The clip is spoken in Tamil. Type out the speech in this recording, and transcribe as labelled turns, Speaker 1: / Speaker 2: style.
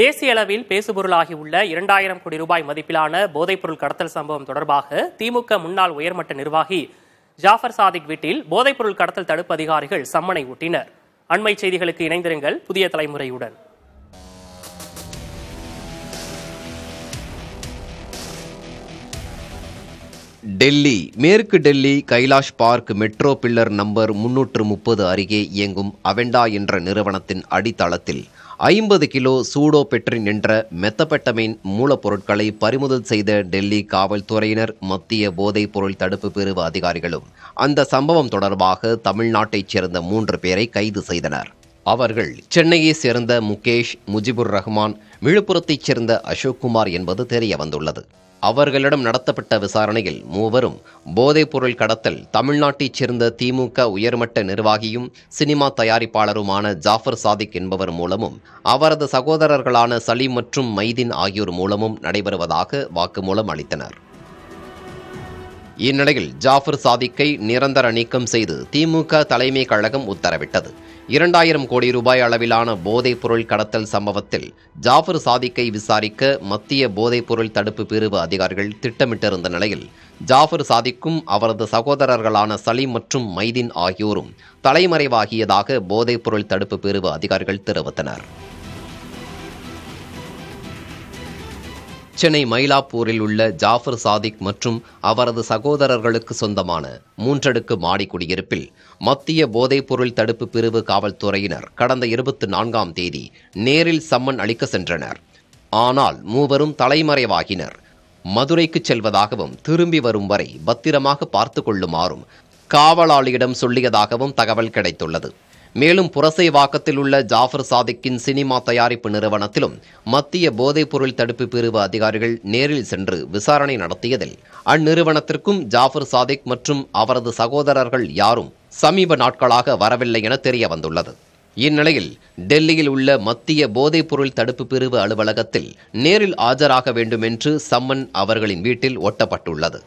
Speaker 1: தேசிய அளவில் பேசுபொருளாகி உள்ள இரண்டாயிரம் கோடி ரூபாய் மதிப்பிலான போதைப்பொருள் கடத்தல் சம்பவம் தொடர்பாக திமுக முன்னாள் உயர்மட்ட நிர்வாகி ஜாஃபர் சாதிக் வீட்டில் போதைப்பொருள் கடத்தல் தடுப்பு அதிகாரிகள் சம்மனை ஊட்டினர் அண்மை செய்திகளுக்கு இணைந்திருங்கள் புதிய தலைமுறையுடன்
Speaker 2: டெல்லி மேற்கு Delhi Kailash park metro pillar number முன்னூற்று முப்பது அருகே இயங்கும் அவெண்டா என்ற நிறுவனத்தின் அடித்தளத்தில் ஐம்பது கிலோ சூடோ பெட்ரின் என்ற மெத்தப்பட்டமின் மூலப்பொருட்களை பறிமுதல் செய்த டெல்லி காவல்துறையினர் மத்திய போதைப் பொருள் தடுப்பு பிரிவு அதிகாரிகளும் அந்த சம்பவம் தொடர்பாக தமிழ்நாட்டைச் சேர்ந்த மூன்று பேரை கைது செய்தனர் அவர்கள் சென்னையை சேர்ந்த முகேஷ் முஜிபுர் ரஹ்மான் விழுப்புரத்தைச் சேர்ந்த அசோக்குமார் என்பது தெரிய வந்துள்ளது அவர்களிடம் நடத்தப்பட்ட விசாரணையில் மூவரும் போதைப்பொருள் கடத்தல் தமிழ்நாட்டைச் சேர்ந்த திமுக உயர்மட்ட நிர்வாகியும் சினிமா தயாரிப்பாளருமான ஜாஃபர் சாதிக் என்பவர் மூலமும் அவரது சகோதரர்களான சலீம் மற்றும் மைதீன் ஆகியோர் மூலமும் நடைபெறுவதாக வாக்குமூலம் அளித்தனர் இந்நிலையில் ஜாஃபர் சாதிக்கை நிரந்தர நீக்கம் செய்து திமுக தலைமை கழகம் உத்தரவிட்டது இரண்டாயிரம் கோடி ரூபாய் அளவிலான போதைப் பொருள் கடத்தல் சம்பவத்தில் ஜாஃபர் சாதிக்கை விசாரிக்க மத்திய போதைப் பொருள் தடுப்பு பிரிவு அதிகாரிகள் திட்டமிட்டிருந்த நிலையில் ஜாஃபர் சாதிக்கும் அவரது சகோதரர்களான சலீம் மற்றும் மைதீன் ஆகியோரும் தலைமறைவாகியதாக போதைப் பொருள் தடுப்பு பிரிவு அதிகாரிகள் தெரிவித்தனர் சென்னை மயிலாப்பூரில் உள்ள ஜாஃபர் சாதிக் மற்றும் அவரது சகோதரர்களுக்கு சொந்தமான மூன்றடுக்கு மாடி குடியிருப்பில் மத்திய போதைப்பொருள் தடுப்பு பிரிவு காவல்துறையினர் கடந்த இருபத்தி நான்காம் தேதி நேரில் சம்மன் அளிக்க சென்றனர் ஆனால் மூவரும் தலைமறைவாகினர் மதுரைக்கு செல்வதாகவும் திரும்பி வரும் வரை பத்திரமாக பார்த்து கொள்ளுமாறும் காவலாளியிடம் சொல்லியதாகவும் தகவல் கிடைத்துள்ளது மேலும் புரசை வாக்கத்தில் உள்ள ஜாஃபர் சாதிக்கின் சினிமா தயாரிப்பு நிறுவனத்திலும் மத்திய போதைப்பொருள் தடுப்பு பிரிவு அதிகாரிகள் நேரில் சென்று விசாரணை நடத்தியதில் அந்நிறுவனத்திற்கும் ஜாஃபர் சாதிக் மற்றும் அவரது சகோதரர்கள் யாரும் சமீப நாட்களாக வரவில்லை என தெரிய வந்துள்ளது இந்நிலையில் டெல்லியில் உள்ள மத்திய போதைப்பொருள் தடுப்பு பிரிவு அலுவலகத்தில் நேரில் ஆஜராக வேண்டும் என்று சம்மன் அவர்களின் வீட்டில் ஒட்டப்பட்டுள்ளது